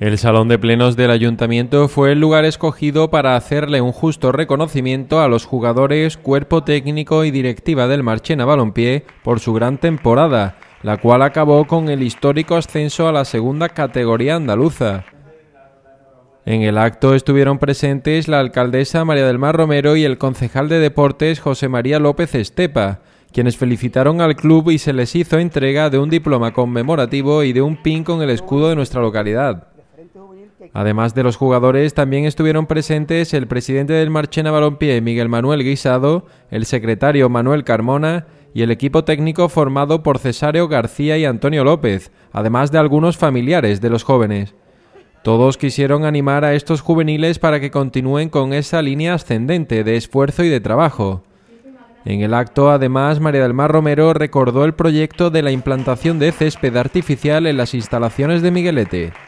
El Salón de Plenos del Ayuntamiento fue el lugar escogido para hacerle un justo reconocimiento a los jugadores, cuerpo técnico y directiva del Marchena Balompié por su gran temporada, la cual acabó con el histórico ascenso a la segunda categoría andaluza. En el acto estuvieron presentes la alcaldesa María del Mar Romero y el concejal de deportes José María López Estepa, quienes felicitaron al club y se les hizo entrega de un diploma conmemorativo y de un pin con el escudo de nuestra localidad. Además de los jugadores, también estuvieron presentes el presidente del Marchena Balompié, Miguel Manuel Guisado, el secretario Manuel Carmona y el equipo técnico formado por Cesario García y Antonio López, además de algunos familiares de los jóvenes. Todos quisieron animar a estos juveniles para que continúen con esa línea ascendente de esfuerzo y de trabajo. En el acto, además, María del Mar Romero recordó el proyecto de la implantación de césped artificial en las instalaciones de Miguelete.